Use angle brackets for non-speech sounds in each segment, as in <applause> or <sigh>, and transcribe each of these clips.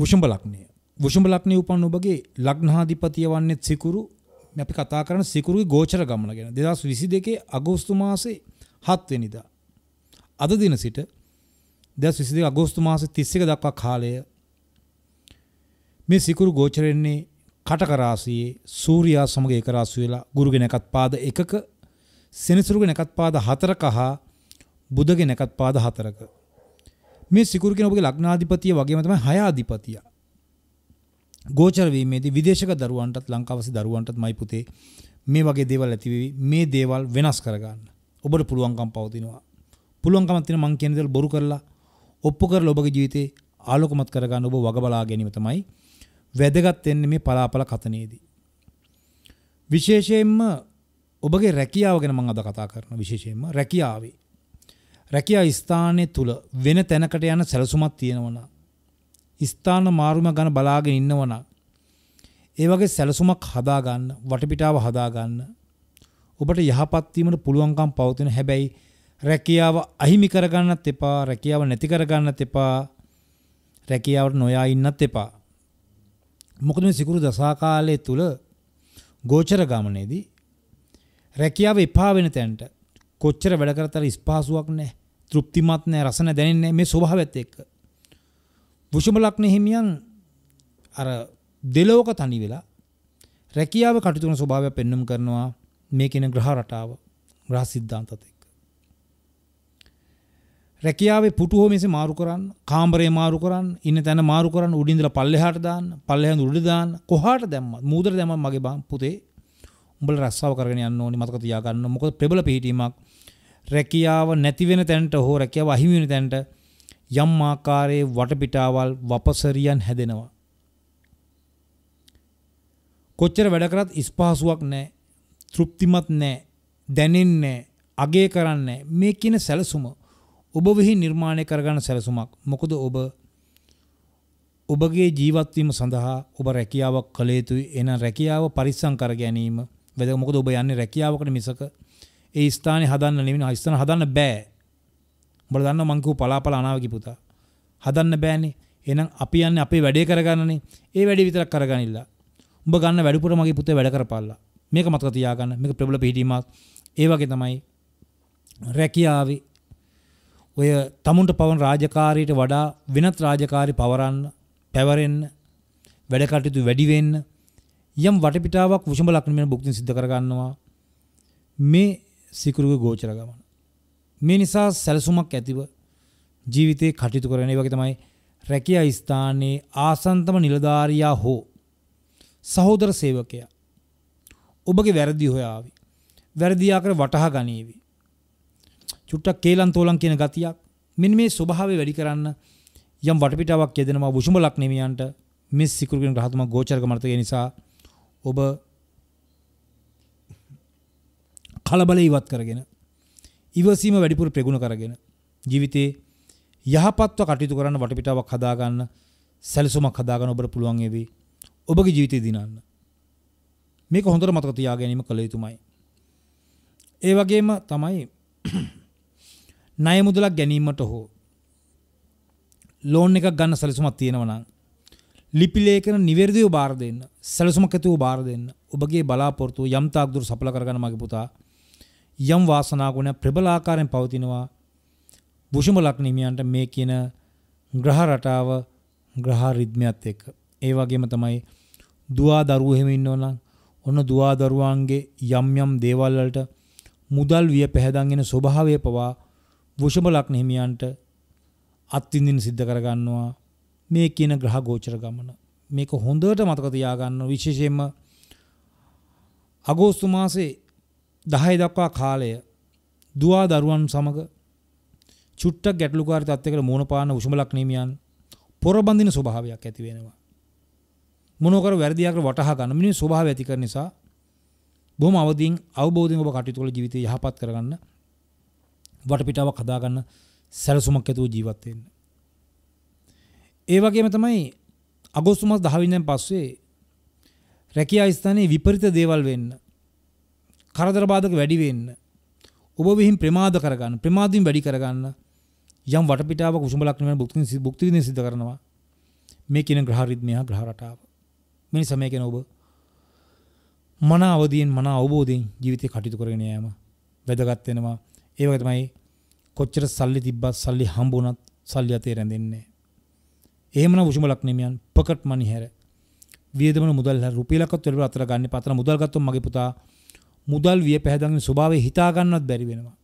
වුෂුඹ ලග්නය. වුෂුඹ ලග්නයේ උපන් ඔබගේ ලග්නාධිපතිය වන්නේත් සිකුරු. මේ අපි කතා කරන සිකුරුගේ ගෝචර ගමන ගැන. 2022 අගෝස්තු මාසේ 7 වෙනිදා. අද දින සිට 2022 අගෝස්තු මාසේ 31 දක්වා කාලය මේ සිකුරු ගෝචරෙන්නේ කටක රාශියේ සූර්යා සමග ඒක රාශිය වෙලා ගුරුගේ නැකත් පාද 1ක සෙනසුරුගේ නැකත් පාද 4ක හා බුධගේ නැකත් පාද 4ක මේ සිකුරු කියන ඔබගේ ලග්නාධිපතිය වගේම තමයි හයාධිපතිය. ගෝචර වීමේදී විදේශක දරුවන්ටත් ලංකාවසි දරුවන්ටත් මයි පුතේ මේ වගේ දේවල් ඇති වෙවි. මේ දේවල් වෙනස් කරගන්න. ඔබට පුළුවන්කම් පවතිනවා. පුළුවන්කමක් තියෙන මං කියන දේවල් බොරු කරලා ඔප්පු කරලා ඔබගේ ජීවිතේ ආලෝකමත් කරගන්න ඔබ වග බලා ගැනීම තමයි වැදගත් වෙන්නේ මේ පලාපල කතනේදී. විශේෂයෙන්ම ඔබගේ රැකියාව ගැන මම අද කතා කරනවා විශේෂයෙන්ම රැකියාවේ රැකියා ස්ථානය තුළ වෙන තැනකට යන සැලසුමක් තියෙනවන. ස්ථාන මාරුම ගැන බලාගෙන ඉන්නවන. ඒ වගේ සැලසුමක් හදාගන්න වටපිටාව හදාගන්න. ඔබට යහපත්වීමට පුළුවන්කම් පවතින හැබැයි රැකියාව අහිමි කරගන්නත් එපා රැකියාව නැති කරගන්නත් එපා රැකියාවට නොයා ඉන්නත් එපා. මොකද මේ සිකුරු දසාකාලය තුළ ගෝචර ගමනේදී රැකියාව එපා වෙන තැනට කොච්චර වැඩ කරතර ඉස්පහසුවක් නැහැ. තෘප්තිමත් නැහැ රසන දැනෙන්නේ මේ ස්වභාවයත් එක්ක. වුෂම ලග්න හිමියන් අර දෙලෝක තනි වෙලා රැකියාව කටයුතු කරන ස්වභාවය පෙන්වම් කරනවා මේ කියන ග්‍රහ රටාව ග්‍රහ සිද්ධාන්තත් එක්ක. රැකියාවේ පුටුව මෙසේ මාරු කරන්න, කාමරේ මාරු කරන්න, ඉන්න තැන මාරු කරන්න, උඩින් ඉඳලා පල්ලෙහාට දාන්න, පල්ලෙහාන් උඩට දාන්න, කොහාට දැම්මත්, මූදට දැම්මත් මගේ බං පුතේ උඹලා රස්සාව කරගෙන යන්න ඕනි මතක තියාගන්න. මොකද ප්‍රබල පිහිටීමක් රැකියාව නැතිවෙන තැන්ට හෝ රැකියාව අහිමිවෙන තැන්ට යම් ආකාරයේ වටපිටාවල් වපසරියන් හැදෙනවා. කොච්චර වැඩ කරත් ඉස්පහසුවක් නැහැ. තෘප්තිමත් නැහැ. දැනෙන්නේ නැහැ. අගය කරන්නේ මේ කියන සැලසුම ඔබ විහි නිර්මාණය කරගන්න සැලසුමක්. මොකද ඔබ ඔබගේ ජීවත්වීම සඳහා ඔබ රැකියාවක් කළ යුතුයි. එන රැකියාව පරිස්සම් කර ගැනීම වැදගත්. මොකද ඔබ යන්නේ රැකියාවකට මිසක ඒ ස්ථානේ හදන්න නෙවෙයි ස්ථාන හදන්න බෑ. උඹලා දන්නව මං කිව්ව පලාපල අනාවකි පුතා. හදන්න බෑනේ. එහෙනම් අපි යන්නේ අපේ වැඩේ කරගන්නනේ. ඒ වැඩේ විතරක් කරගනින්න. උඹ ගන්න වැඩපුර මගේ පුතේ වැඩ කරපාලා. මේක මතක තියාගන්න. මේක ප්‍රබල පිළිහිදීමක්. ඒ වගේ තමයි රැකියාවේ ඔය තමුන්ට පවන රාජකාරියට වඩා වෙනත් රාජකාරි පවරන්න, පැවරෙන්න, වැඩ කටයුතු වැඩි වෙන්න යම් වටපිටාවක් විසම ලක්ෂණ මෙන්න බුක්තින් සිද්ධ කරගන්නවා. මේ සිකුරුග ගෝචර ගමන. මේ නිසා සැලසුමක් ඇතිව ජීවිතේ කටයුතු කරන වගේ තමයි රැකියා ස්ථානයේ ආසන්තම නිලධාරියා හෝ සහෝදර සේවකයා ඔබගේ වැරදි හොයාවි. වැරදි ආකාර වටහා ගනීවි. චුට්ටක් කේලම් තෝලම් කියන ගතියක් මෙන්න මේ ස්වභාවය වැඩි කරන්න යම් වටපිටාවක් යෙදෙනවා වුෂුඹ ලක්ෂණියන්ට මිස් සිකුරුගෙන රහතුමා ගෝචරක මර්ථය නිසා ඔබ කලබල ඉවත් කරගෙන ඉවසීම වැඩිපුර ප්‍රගුණ කරගෙන ජීවිතේ යහපත්ව කටයුතු කරන්න වටපිටාවක් හදාගන්න සැලසුමක් හදාගන්න ඔබට පුළුවන් වේවි ඔබගේ ජීවිතේ දිනන්න මේක හොඳට මතක තියා ගැනීම කළ යුතුමයි ඒ වගේම තමයි <clears throat> ණය මුදලක් ගැනීමට හෝ ලෝන් එකක් ගන්න සැලසුමක් තියෙනවා නම් ලිපි ලේඛන නිවැරදිව බාර දෙන්න සැලසුමක් ඇතුව බාර දෙන්න ඔබගේ බලාපොරොත්තු යම් තාක් දුර සඵල කරගන්න මගේ පුතා යම් වාසනා ගුණ ප්‍රබලාකාරයෙන් පවතිනවා. බුෂුම ලග්නිමියන්ට මේ කියන ග්‍රහ රටාව ග්‍රහ රිද්මයත් එක්ක. ඒ වගේම තමයි දුවා දරුවෝ එහෙම ඉන්නවනම් ඔන්න දුවා දරුවාන්ගේ යම් යම් දේවල් වලට මුදල් විය පැහැදන්ගෙන ස්වභාවය පවා වෘෂභ ලග්න හිමියන්ට අත්විඳින්න සිද්ධ කරගන්නවා මේ කියන ග්‍රහ ගෝචර ගමන. මේක හොඳට මතක තියාගන්න විශේෂයෙන්ම අගෝස්තු මාසේ 10 දක්වා කාලය දුවා දරුවන් සමග චුට්ටක් ගැටලුකාරී තත්යකට මුහුණ පාන උෂ්මලක් නීමියන් පොරබන්දින ස්වභාවයක් ඇති වෙනවා. මොනෝකර වැරදියකට වටහා ගන්න මිනිස් ස්වභාවය ඇති කරන නිසා බොහොම අවදීන් අවබෝධයෙන් ඔබ කටයුතු වල ජීවිතය යහපත් කරගන්න වටපිටාවක් හදා ගන්න සැලසුමක් ඇතුව ජීවත් වෙන්න. ඒ වගේම තමයි අගෝස්තු මාස 10 වෙනිදාන් පස්සේ රැකියා ස්ථානයේ විපරිත දේවල් වෙන්න කරදර බාධක වැඩි වෙන්න. ඔබ විහිං ප්‍රමාද කරගන්න. ප්‍රමාදින් වැඩි කරගන්න. යම් වටපිටාවක කුසුඹ ලක්ෂණ භුක්ති භුක්ති විඳින සිද්ධ කරනවා. මේ කියන ග්‍රහ රිද්මය ග්‍රහ රටාව. මේ සමය කියන ඔබ මන අවදීන් මන අවබෝධයෙන් ජීවිතේ කටයුතු කරගෙන යෑම වැදගත් වෙනවා. ඒ වගේ තමයි කොච්චර සල්ලි තිබ්බත් සල්ලි හම්බුණත් සල්ලි අතේ රැඳෙන්නේ එහෙමනම් උෂ්ම ලක්ෂණයන් පොකට් මනි හැර වියදමන මුදල් රුපියලක්වත් වලට අතර ගන්න පතර මුදල් ගත්තොත් මගේ පුතා මුදල් විය පැහැදඟින ස්වභාවය හිතාගන්නත් බැරි වෙනවා.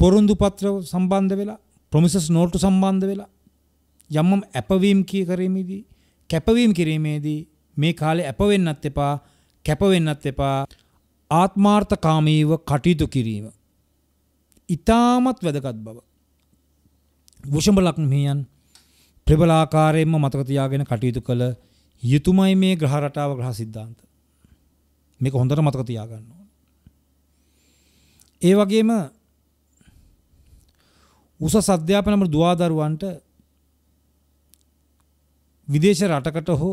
පොරොන්දු පත්‍ර සම්බන්ධ වෙලා ප්‍රොමිසස් නෝට්ටු සම්බන්ධ වෙලා යම්මම් ඇපවීම් කිය කරීමේදී කැපවීම් කිරීමේදී මේ කාලේ ඇපවෙන්නත් එපා කැපවෙන්නත් එපා ආත්මාර්ථකාමීව කටයුතු කිරීම. ඉතාමත් වැදගත් බව. වුෂඹ ලක්ෂ්මියන් ප්‍රබලාකාරයෙන්ම මතක තියාගෙන කටයුතු කළ යුතුයමයි මේ ග්‍රහ රටාව ග්‍රහ સિદ્ધාන්ත. මේක හොඳට මතක තියාගන්න ඕන. ඒ වගේම උසස් අධ්‍යාපනම දුවාදරුවන්ට විදේශ රටකට හෝ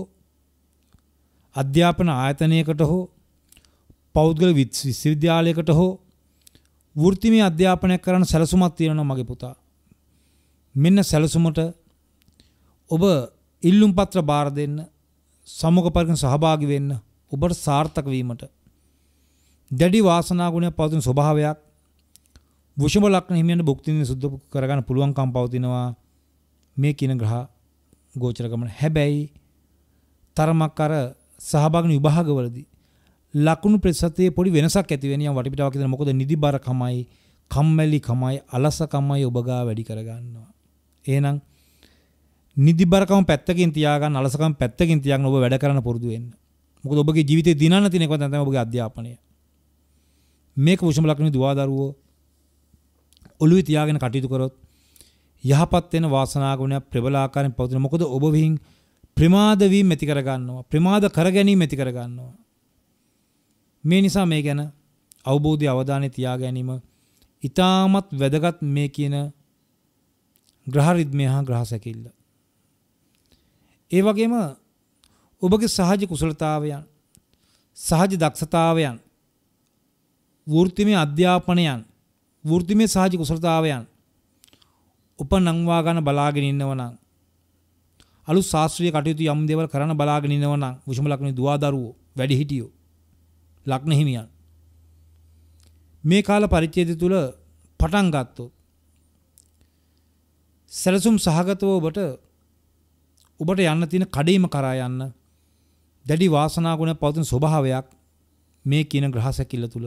අධ්‍යාපන ආයතනයකට හෝ පෞද්ගල විශ්වවිද්‍යාලයකට හෝ වෘත්තිමය අධ්‍යාපනයක් කරන්න සැලසුමක් තියෙනවා මගේ පුතා. මෙන්න සැලසුමට ඔබ ඉල්ලුම් පත්‍ර බාර දෙන්න සමුග පරිගණ සහභාගි වෙන්න ඔබට සාර්ථක වීමට දැඩි වාසනා ගුණයක් පවතින ස්වභාවයක් වෘෂභ ලග්න හිමියන්ට භුක්තිඳින සුද්ධ කරගන්න පුළුවන්කම් පවතිනවා මේ කියන ග්‍රහ ගෝචර ගමන. හැබැයි තරමක් අර සහභාගී විභාගවලදී ලකුණු ප්‍රතිශතයේ පොඩි වෙනසක් ඇති වෙන යම් වටපිටාවක් ඉදලා මොකද නිදි බර කමයි කම්මැලි කමයි අලස කමයි ඔබ ගා වැඩි කරගන්නවා. එහෙනම් නිදි බරකම පැත්තකින් තියාගන්න අලසකම පැත්තකින් තියාගන්න ඔබ වැඩ කරන්න පුරුදු වෙන්න. මොකද ඔබගේ ජීවිතේ දිනන්න තියෙන එක තමයි ඔබගේ අධ්‍යාපනය. මේක වෘෂභ ලග්නයේ දුවා දරුවෝ ඔළුවේ තියාගෙන කටයුතු කරොත් යහපත් වෙන වාසනා ගුණයක් ප්‍රබල ආකාරයෙන් පවතින. මොකද ඔබ විහිං ප්‍රමාද වීම ඇති කර ගන්නවා. ප්‍රමාද කර ගැනීම ඇති කර ගන්නවා. මේ නිසා මේ ගැන අවබෝධය අවධානය තියා ගැනීම ඊටමත් වැදගත් මේ කියන ග්‍රහ රිද්මය හා ග්‍රහ සැකිල්ල. ඒ වගේම ඔබගේ සහජ කුසලතාවයන් සහජ දක්ෂතාවයන් වෘත්තිමය අධ්‍යාපනයන් වෘත්තිමය සහජ කුසලතාවයන් උපනංවා ගන්න බලාගෙන ඉන්නවනම් අලුත් ශාස්ත්‍රීය කටයුතු යම් දේවල් කරන්න බලාගෙන ඉන්නවනම් විෂම ලක්ෂණ දුවදරුවෝ වැඩිහිටියෝ ලක්න හිමියන් මේ කාල පරිච්ඡේදය තුල පටන් ගත්තොත් සැලසුම් සහගතව ඔබට ඔබට යන්න තියෙන කඩේම කරා යන්න දැඩි වාසනා ගුණ පවතින ස්වභාවයක් මේ කියන ග්‍රහ සැකිල්ල තුල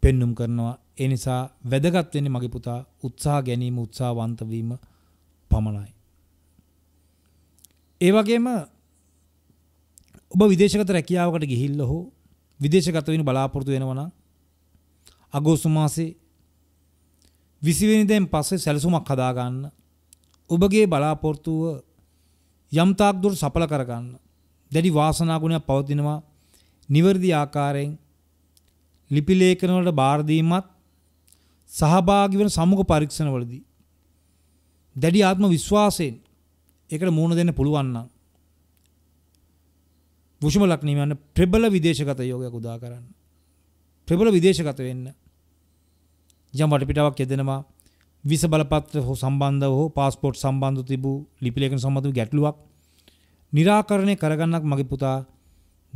පෙන්눔 කරනවා. ඒ නිසා වැදගත් වෙන්නේ මගේ පුතා උත්සාහ ගැනීම උත්සාහවන්ත වීම පමණයි. ඒ වගේම ඔබ විදේශගත රැකියාවකට ගිහිල්ලා හෝ විදේශගත වෙන බලාපොරොත්තු වෙනවා නම් අගෝස්තු මාසේ 20 වෙනිදාෙන් පස්සේ සැලසුමක් හදා ගන්න. ඔබගේ බලාපොරොත්තුව යම් තාක් දුර සඵල කර ගන්න. දැඩි වාසනාගුණයක් පවතිනවා නිවර්දි ආකාරයෙන් ලිපි ලේඛන වලට බාර දීමත් සහභාගී වන සමුග පරීක්ෂණවලදී දැඩි ආත්ම විශ්වාසයෙන් ඒකට මුහුණ දෙන්න පුළුවන් නම් වුෂම ලක්නීම යන ප්‍රබල විදේශගත යෝගයක් උදා කරන්න. ප්‍රබල විදේශගත වෙන්න. යම් වටපිටාවක් යෙදෙනවා විස බලපත්‍ර හෝ සම්බන්ධව හෝ පාස්පෝර්ට් සම්බන්ධව තිබූ ලිපි ලේඛන සම්බන්ධව ගැටලුවක් निराකරණය කරගන්නක් මගේ පුතා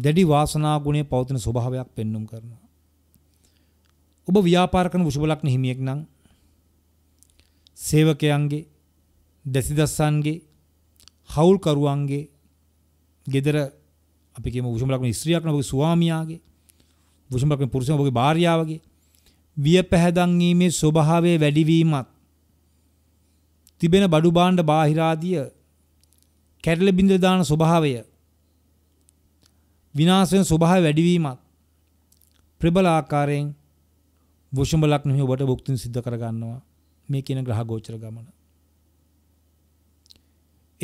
දැඩි වාසනා ගුණයේ පවතින ස්වභාවයක් පෙන්눔 කරනවා. ඔබ ව්‍යාපාර කරන වුෂභ ලග්න හිමියෙක් නම් සේවකයන්ගේ දැසිදස්සන්ගේ හවුල්කරුවන්ගේ gedara අපි කියමු වුෂභ ලග්න ස්ත්‍රියක් නම් ඔබේ ස්වාමියාගේ වුෂභ ලග්න පුරුෂයා ඔබේ භාර්යාවගේ වියපැහැදන්ීමේ ස්වභාවයේ වැඩිවීමත් තිබෙන බඩු භාණ්ඩ බාහිර ආදී කැඩල බිඳ දාන ස්වභාවය විනාශයෙන් ස්වභාවය වැඩිවීමත් ප්‍රබල ආකාරයෙන් වෘෂභ ලග්නෙහි ඔබට භුක්තිය සිද්ධ කර ගන්නවා මේ කියන ග්‍රහ ගෝචර ගමන.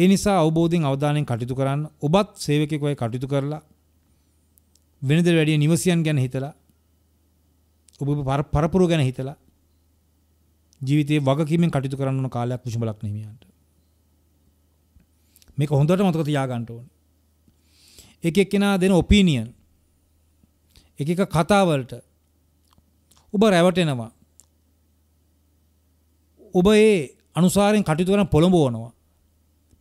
ඒ නිසා අවබෝධයෙන් අවධානයෙන් කටයුතු කරන්න ඔබත් සේවකයෙක් වගේ කටයුතු කරලා වෙනද වැඩිය නිවසියන් ගැන හිතලා ඔබ පරපුර ගැන හිතලා ජීවිතේ වගකීමෙන් කටයුතු කරන්න ඕන කාලයක් වෘෂභ ලග්නෙ හිමියන්ට. මේක හොඳට මතක තියාගන්න ඕනේ. එක එක්කෙනා දෙන ඔපිනියන් එක එක කතාවලට ඔබ රැවටෙනවා. ඔබ ඒ අනුසාරයෙන් කටයුතු කරන පොළඹවනවා.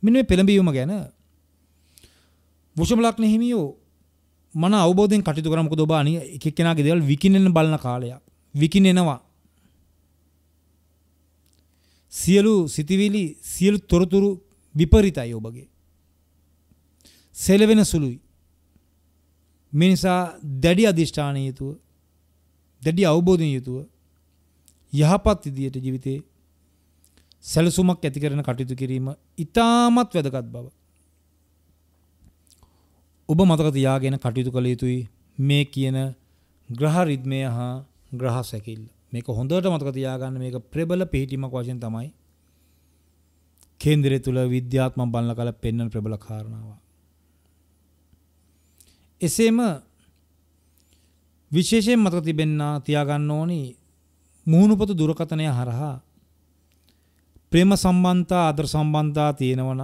මෙන්න මේ පෙළඹවීම ගැන වුෂම ලග්න හිමියෝ මන අවබෝධයෙන් කටයුතු කරා මොකද ඔබ අනි එක එක්කෙනාගේ දේවල් විකිනෙන්න බලන කාලයක්. විකිනෙනවා. සියලු සිතිවිලි සියලු තොරතුරු විපරිතයි ඔබගේ. සෙලවෙන සුළුයි. මිනිසා දැඩි අධිෂ්ඨාන යුතුව දැඩි අවබෝධය යුතුව යහපත් විදියට ජීවිතේ සැලසුමක් ඇති කරන කටයුතු කිරීම ඉතාමත් වැදගත් බව. ඔබ මතක තියාගෙන කටයුතු කළ යුතුයි මේ කියන ග්‍රහ රිද්මය හා ග්‍රහ සැකිල්ල. මේක හොඳට මතක තියාගන්න මේක ප්‍රබල පිහිටීමක් වශයෙන් තමයි කේන්දරය තුළ විද්‍යාත්මක බලන කල පෙන්වන ප්‍රබල කාරණාවක්. එසේම විශේෂයෙන් මතක තිබෙන්න තියාගන්න ඕනි මුහුණුපොත දුරකථනය හරහා ප්‍රේම සම්බන්ධතා ආදර සම්බන්ධතා තියෙනවනම්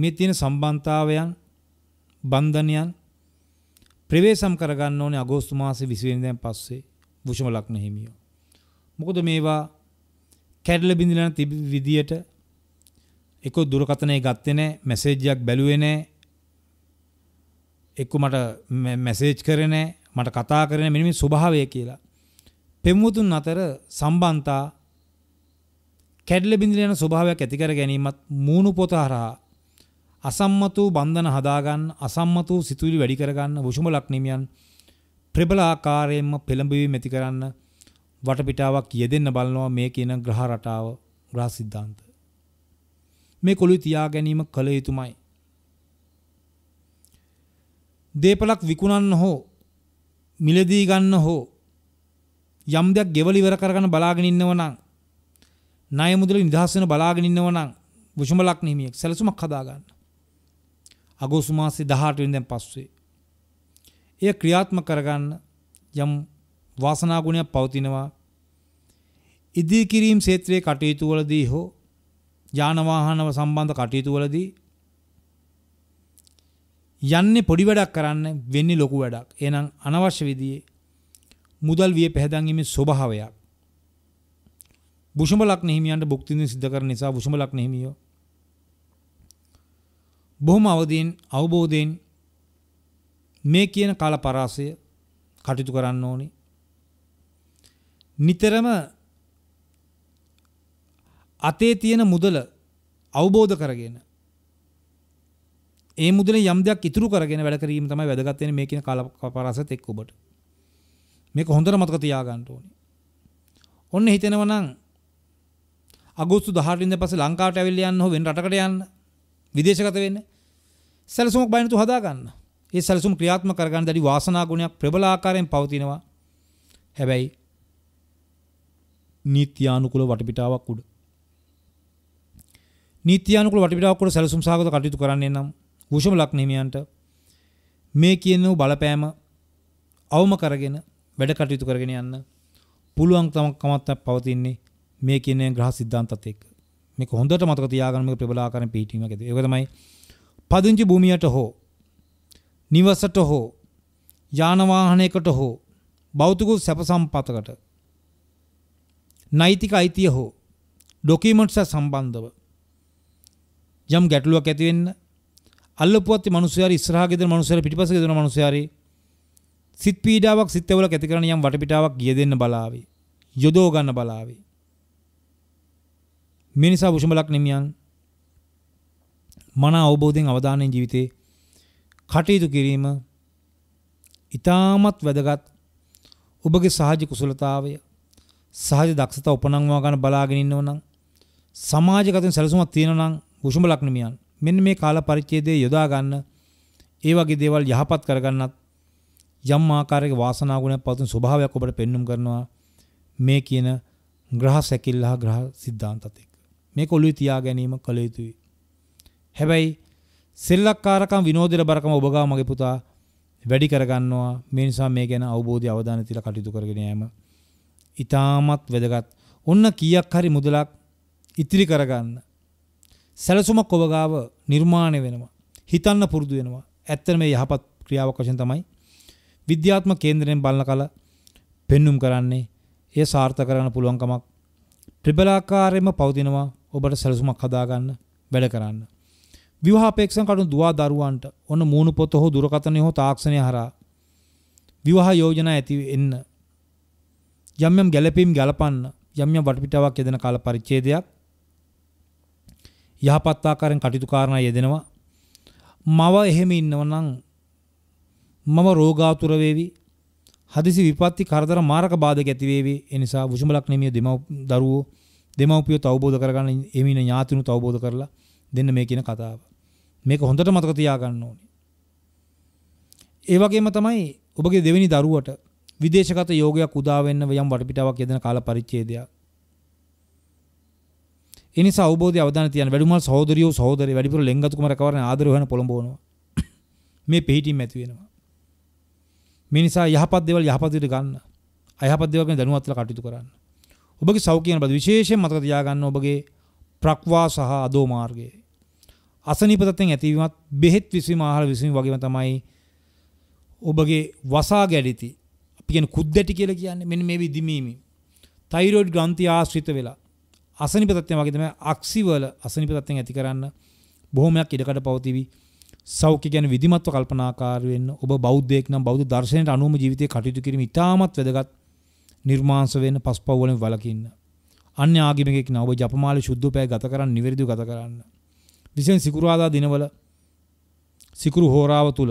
මේ තියෙන සම්බන්ධතාවයන් බන්ධනයන් ප්‍රවේශම් කරගන්න ඕනේ අගෝස්තු මාසේ 20 වෙනිදාන් පස්සේ වෘෂම ලග්න හිමියෝ. මොකද මේවා කැඩලා බිඳිලා තිබි විදියට එක දුරකතනය ගත්තේ නෑ මැසේජ්යක් බැලුවේ නෑ එක්ක මට මැසේජ් කරේ නෑ මට කතා කරේ මෙන්න මේ ස්වභාවය කියලා. පෙම්වතුන් අතර සම්බන්තා කැඩිල බිඳිල යන ස්වභාවයක් ඇති කර ගැනීමත් මූණු පොත හරහා අසම්මත වූ බන්ධන හදාගන්න අසම්මත වූ සිතුවිලි වැඩි කරගන්න වුෂුම ලක්නිමියන් ප්‍රබල ආකාරයෙන්ම පෙළඹවීම ඇති කරන්න වටපිටාවක් යෙදෙන්න බලනවා මේ කියන ග්‍රහ රටාව ග්‍රහ සිද්ධාන්ත මේ කොළු තියා ගැනීම කළ යුතුමයි. දේපලක් විකුණන්න හෝ මිලදී ගන්න හෝ යම් දෙයක් ගෙවල ඉවර කරගෙන බලාගෙන ඉන්නව නම් ණය මුදල නිදහස් වෙන බලාගෙන ඉන්නව නම් විසුම ලක්නිමියෙක් සැලසුමක් හදා ගන්න. අගෝස්තු මාසේ 18 වෙනිදාන් පස්සේ එය ක්‍රියාත්මක කරගන්න යම් වාසනා ගුණයක් පවතිනවා ඉදිරිකිරීම් ක්ෂේත්‍රයේ කටයුතු වලදී හෝ යානවාහනව සම්බන්ධ කටයුතුවලදී යන්නේ පොඩි වැඩක් කරන්න වෙන්නේ ලොකු වැඩක්. එහෙනම් අනවශ්‍ය විදිහේ මුදල් විය පැහැදන්ීමේ ස්වභාවයක්. බුෂම ලග්න හිමියන්ට භුක්තිඳින සිද්ධ කරන නිසා බුෂම ලග්න හිමියෝ බොහොම අවදීන් අවබෝධයෙන් මේ කියන කාල පරාසය කටයුතු කරන්න ඕනි. නිතරම අතේ තියෙන මුදල අවබෝධ කරගෙන ඒ මුදල යම් දෙයක් ඉතුරු කරගෙන වැඩ කිරීම තමයි වැදගත් වෙන්නේ මේ කියන කාලපරාසත් එක්ක ඔබට. මේක හොඳට මතක තියාගන්න ඕනේ. ඔන්න හිතෙනවා නම් අගෝස්තු 18 වෙනිදා පස්සේ ලංකාවට ඇවිල්ලා යන්න හෝ වෙන රටකට යන්න විදේශගත වෙන්න සැලසුමක් බය නැතුව හදා ගන්න. ඒ සැලසුම් ක්‍රියාත්මක කරගන්න දැඩි වාසනා ගුණයක් ප්‍රබල ආකාරයෙන් පවතිනවා. හැබැයි නීත්‍යානුකූල වටපිටාවක් උඩ නීතියානුකූල වටපිටාවක් කොට සැලසුම් සාගත කටයුතු කරන්නේ නම් වූෂම ලක්නේමියන්ට මේ කියන බලපෑම අවම කරගෙන වැඩ කටයුතු කරගෙන යන්න පුළුවන් තම කමත්තක් පවතින්නේ මේ කියන ග්‍රහ සිද්ධාන්තත් එක්ක. මේක හොඳට මතක තියාගන්න මේක ප්‍රබල ආකාරයෙන් පිළිටීමක් ඇති. ඒක තමයි පදිංචි භූමියට හෝ නිවසට හෝ යාන වාහනයකට හෝ භෞතික සැප සම්පතකට නෛතික අයිතිය හෝ ඩොකියුමන්ට්ස් සම්බන්ධව යම් ගැටලුවක් ඇති වෙන්න අල්ලපුවත් මිනිස්සු හරි ඉස්සරහා ගෙදර මිනිස්සු හරි පිටිපස්ස ගෙදර මිනිස්සු හරි සිත් පීඩාවක් සිත් ඇවුලක් ඇති කරන යම් වටපිටාවක් ගිය දෙන්න බලාවේ යොදව ගන්න බලාවේ මේ නිසා වුෂමලක් නෙමියන් මන අවබෝධයෙන් අවධානයෙන් ජීවිතේ කටයුතු කිරීම ඉතාමත් වැදගත් ඔබගේ සහජ කුසලතාවය සහජ දක්ෂතා උපනංවා ගන්න බලාගෙන ඉන්නව නම් සමාජගතෙන් සැලසුමක් තියෙනවා නම් කුසුම ලග්නමියන් මෙන්න මේ කාල පරිච්ඡේදයේ යොදා ගන්න ඒ වගේ දේවල් යහපත් කරගන්නත් යම් ආකාරයක වාසනා ගුණයක් පවතින ස්වභාවයක් ඔබට පෙන්눔 කරනවා මේ කියන ග්‍රහ සැකිල්ල හා ග්‍රහ સિદ્ધාන්තත් එක්ක මේක ඔළුවේ තියා ගැනීම කළ යුතුයි හැබැයි සෙල්ලක්කාරකම් විනෝදෙල බරකම ඔබ ගාව මගේ පුතා වැඩි කරගන්නවා මේ නිසා මේ ගැන අවබෝධය අවධානය තියලා කටයුතු කරගෙන යෑම ඊටාමත් වැදගත් ඔන්න කීයක් හරි මුදලක් ඉතිරි කරගන්න සැලසුමක් ඔබගාව නිර්මාණය වෙනවා. හිතන්න පුරුදු වෙනවා. ඇත්තට මේ යහපත් ක්‍රියාවක් වශයෙන් තමයි විද්‍යාත්මක කේන්දරයෙන් බලන කල පෙන්눔 කරන්නේ. එය සාර්ථක කරන්න පුළුවන්කමක් ප්‍රබලාකාරයෙන්ම පවතිනවා. ඔබට සැලසුමක් හදාගන්න වැඩ කරන්න. විවාහපේක්ෂන් කටු දුවා දරුවන්ට ඔන්න මූණු පොත හෝ දුරකථනය හෝ තාක්ෂණය හරහා විවාහ යෝජනා ඇති එන්න යම් යම් ගැළපීම් ගැලපන්න යම් යම් වටපිටාවක් යෙදෙන කාල පරිච්ඡේදයක් යහපත් ආකාරයෙන් කටයුතු කරනා යෙදෙනවා. මව එහෙම ඉන්නවනම් මම රෝගාතුර වේවි. හදිසි විපත්ති කරදර මාරක බාධක ඇති වේවි. ඒ නිසා වුෂුඹලක් නෙමෙයි දෙමව් දරුවෝ දෙමව්පියෝ තවබෝධ කරගන්න එමින ඥාතිනු තවබෝධ කරලා දෙන්න මේ කියන කතාව. මේක හොඳට මතක තියාගන්න ඕනේ. ඒ වගේම තමයි ඔබගේ දෙවෙනි දරුවට විදේශගත යෝගයක් උදා වෙන්න යම් වටපිටාවක් යෙදෙන කාල පරිච්ඡේදයක් එනි අවබෝධය අවධන තියන වැඩුමල් සෝදරියෝ සෝදර වැඩිපුර ලෙංගතුකම රකවරන ආදරවන පොළඹවනවා <coughs> මේ පිහිටීම් ඇති වෙනවා මේ නිසා යහපත් දේවල් යහපත් විදිහට ගන්න අයහපත් දේවල් ගැන දැනුවත් වෙලා කටයුතු කරන්න ඔබගේ සෞඛ්‍ය යන බද විශේෂයෙන් මතක තියාගන්න ඔබගේ ප්‍රක්වා සහ අදෝ මාර්ගයේ අසනීප තත්ත්වෙන් ඇතිවීමත් බෙහෙත් විසීම ආහාර විසීම වගේම තමයි ඔබගේ වසා ගැඩිති අපි කියන කුද්දැටි කියලා කියන්නේ මෙන්න මේ විදිමීමි තයිරොයිඩ් ග්‍රන්ථි ආශ්‍රිත වෙලා අසනිප තත්ත්වය වගේ තමයි අක්සිවල අසනිප තත්ත්වයෙන් ඇති කරන්න බොහොමයක් ඉඩකඩ පවතිවි. සෞඛ්‍ය ගැන විධිමත්ව කල්පනාකාරී වෙන්න ඔබ බෞද්ධයෙක් නම් බෞද්ධ දර්ශනයට අනුවම ජීවිතේ කටයුතු කිරීම ඉතාමත් වැදගත්. නිර්මාංශ වෙන්න පස්පව් වලින් වළකින්න. අන්‍ය ආගමිකෙක් නම් ඔබ ජපමාල සුද්ධ පැය ගත කරන්න නිවැරදිව ගත කරන්න. විශේෂයෙන් සිකුරාදා දිනවල සිකුරු හෝරාව තුල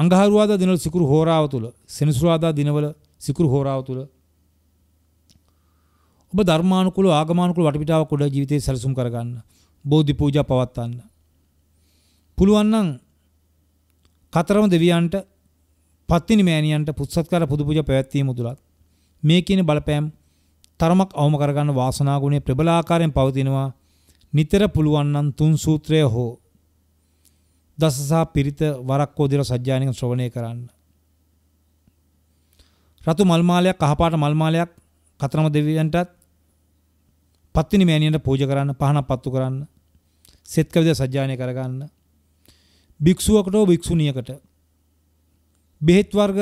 අඟහරුවාදා දිනවල සිකුරු හෝරාව තුල සෙනසුරාදා දිනවල සිකුරු හෝරාව තුල ඔබ ධර්මානුකූල ආගමානුකූල වටපිටාවක් උඩ ජීවිතේ සැලසුම් කරගන්න. බෝධි පූජා පවත්වන්න. පුළුවන් නම් කතරම දෙවියන්ට පත්තිනි මෑණියන්ට පුත්සත්කාර පුදු පූජා පැවැත්වීම උතුලත් මේ කියන බලපෑම් තරමක් අවම කරගන්න වාසනා ගුණය ප්‍රබල ආකාරයෙන් පවතිනවා. නිතර පුළුවන් නම් තුන් සූත්‍රය හෝ දස සහ පිරිත වරක් හෝ දිර සජ්ජායනික ශ්‍රවණය කරන්න. රතු මල් මාලයක් අහපාට මල් මාලයක් කතරම දෙවියන්ටත් පත්තිනි මෑණියන්ට පූජ කරන්න පහනක් පත්තු කරන්න සෙත් කවිද සජ්ජායනය කරගන්න භික්ෂුවකට හෝ භික්ෂුණියකට බෙහෙත් වර්ග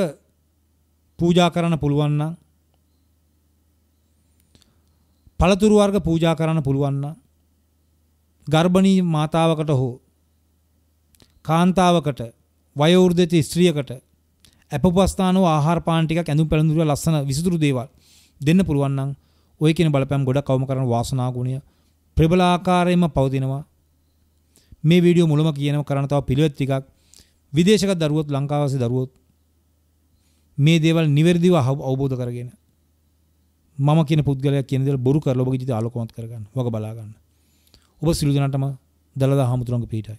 පූජා කරන්න පුළුවන් නම් පළතුරු වර්ග පූජා කරන්න පුළුවන් නම් ගර්භණී මාතාවකට හෝ කාන්තාවකට වයෝවෘද්ධිත ස්ත්‍රියකට අපපස්ථාන වූ ආහාර පාන ටිකක් ඇඳුම් පැළඳුම් ලස්සන විසුතුරු දේවල් දෙන්න පුළුවන් නම් ඔය කියන බලපෑම් ගොඩක් අවම කරන වාසනා ගුණය ප්‍රබල ආකාරයෙන්ම පවතිනවා. මේ වීඩියෝ මුලම කියනවා කරන්න තව පිළිවෙත් ටිකක් විදේශගත දරුවොත් ලංකාවාසී දරුවොත් මේ දේවල් නිවැරදිව අවබෝධ කරගෙන මම කියන පුද්ගලයා කියන දේවල් බොරු කරලා ඔබගේ ජීවිතය ආලෝකමත් කරගන්න. වග බලා ගන්න. ඔබ සිළු දනටම දලදා හමුතුරංග පිටයි.